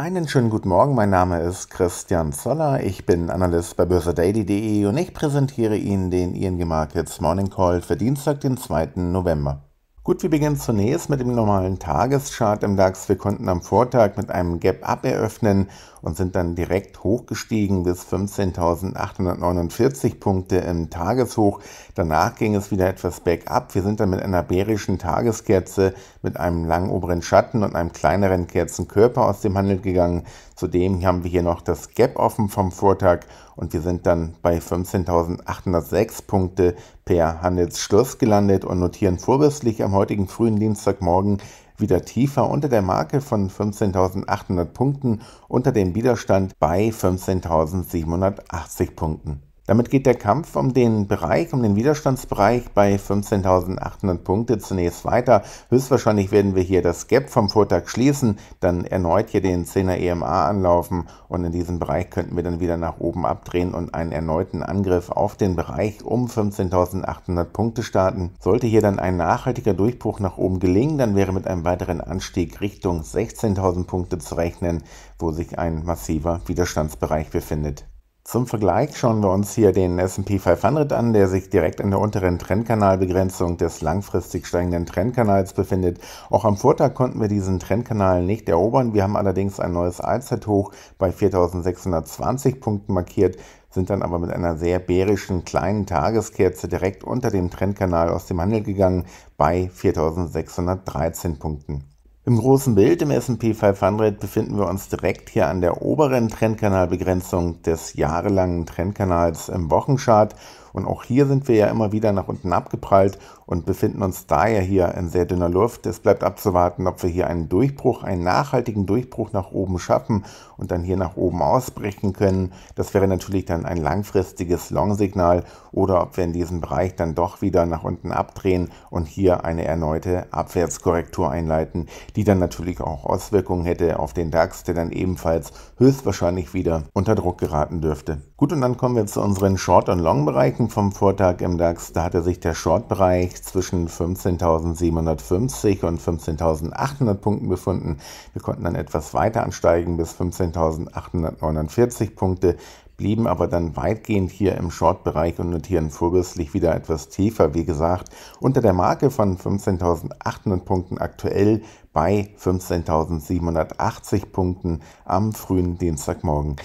Einen schönen guten Morgen, mein Name ist Christian Zoller, ich bin Analyst bei börsedaily.de und ich präsentiere Ihnen den ING Markets Morning Call für Dienstag, den 2. November. Gut, wir beginnen zunächst mit dem normalen Tageschart im DAX. Wir konnten am Vortag mit einem Gap-Up eröffnen und sind dann direkt hochgestiegen bis 15.849 Punkte im Tageshoch. Danach ging es wieder etwas back up. Wir sind dann mit einer bärischen Tageskerze, mit einem langen oberen Schatten und einem kleineren Kerzenkörper aus dem Handel gegangen. Zudem haben wir hier noch das Gap offen vom Vortag und wir sind dann bei 15.806 Punkte per Handelsschluss gelandet und notieren vorbörslich am heutigen frühen Dienstagmorgen wieder tiefer unter der Marke von 15.800 Punkten unter dem Widerstand bei 15.780 Punkten. Damit geht der Kampf um den Bereich, um den Widerstandsbereich bei 15.800 Punkte zunächst weiter. Höchstwahrscheinlich werden wir hier das Gap vom Vortag schließen, dann erneut hier den 10er EMA anlaufen und in diesem Bereich könnten wir dann wieder nach oben abdrehen und einen erneuten Angriff auf den Bereich um 15.800 Punkte starten. Sollte hier dann ein nachhaltiger Durchbruch nach oben gelingen, dann wäre mit einem weiteren Anstieg Richtung 16.000 Punkte zu rechnen, wo sich ein massiver Widerstandsbereich befindet. Zum Vergleich schauen wir uns hier den S&P 500 an, der sich direkt an der unteren Trendkanalbegrenzung des langfristig steigenden Trendkanals befindet. Auch am Vortag konnten wir diesen Trendkanal nicht erobern. Wir haben allerdings ein neues Allzeithoch bei 4620 Punkten markiert sind dann aber mit einer sehr bärischen kleinen Tageskerze direkt unter dem Trendkanal aus dem Handel gegangen bei 4613 Punkten. Im großen Bild im SP 500 befinden wir uns direkt hier an der oberen Trendkanalbegrenzung des jahrelangen Trendkanals im Wochenchart und auch hier sind wir ja immer wieder nach unten abgeprallt und befinden uns daher hier in sehr dünner Luft. Es bleibt abzuwarten, ob wir hier einen Durchbruch, einen nachhaltigen Durchbruch nach oben schaffen und dann hier nach oben ausbrechen können. Das wäre natürlich dann ein langfristiges Long-Signal oder ob wir in diesem Bereich dann doch wieder nach unten abdrehen und hier eine erneute Abwärtskorrektur einleiten, die dann natürlich auch Auswirkungen hätte auf den DAX, der dann ebenfalls höchstwahrscheinlich wieder unter Druck geraten dürfte. Gut, und dann kommen wir zu unseren Short- und Long-Bereichen. Rückblicken vom Vortag im DAX, da hatte sich der Short-Bereich zwischen 15.750 und 15.800 Punkten befunden. Wir konnten dann etwas weiter ansteigen bis 15.849 Punkte, blieben aber dann weitgehend hier im Short-Bereich und notieren vorbürstlich wieder etwas tiefer, wie gesagt, unter der Marke von 15.800 Punkten aktuell bei 15.780 Punkten am frühen Dienstagmorgen.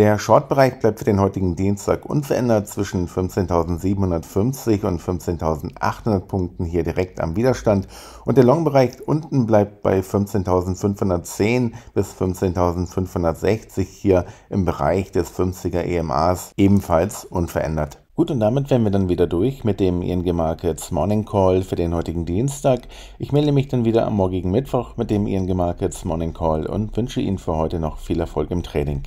Der Short-Bereich bleibt für den heutigen Dienstag unverändert zwischen 15.750 und 15.800 Punkten hier direkt am Widerstand und der Long-Bereich unten bleibt bei 15.510 bis 15.560 hier im Bereich des 50er EMAs ebenfalls unverändert. Gut, und damit wären wir dann wieder durch mit dem ING Markets Morning Call für den heutigen Dienstag. Ich melde mich dann wieder am morgigen Mittwoch mit dem ING Markets Morning Call und wünsche Ihnen für heute noch viel Erfolg im Trading.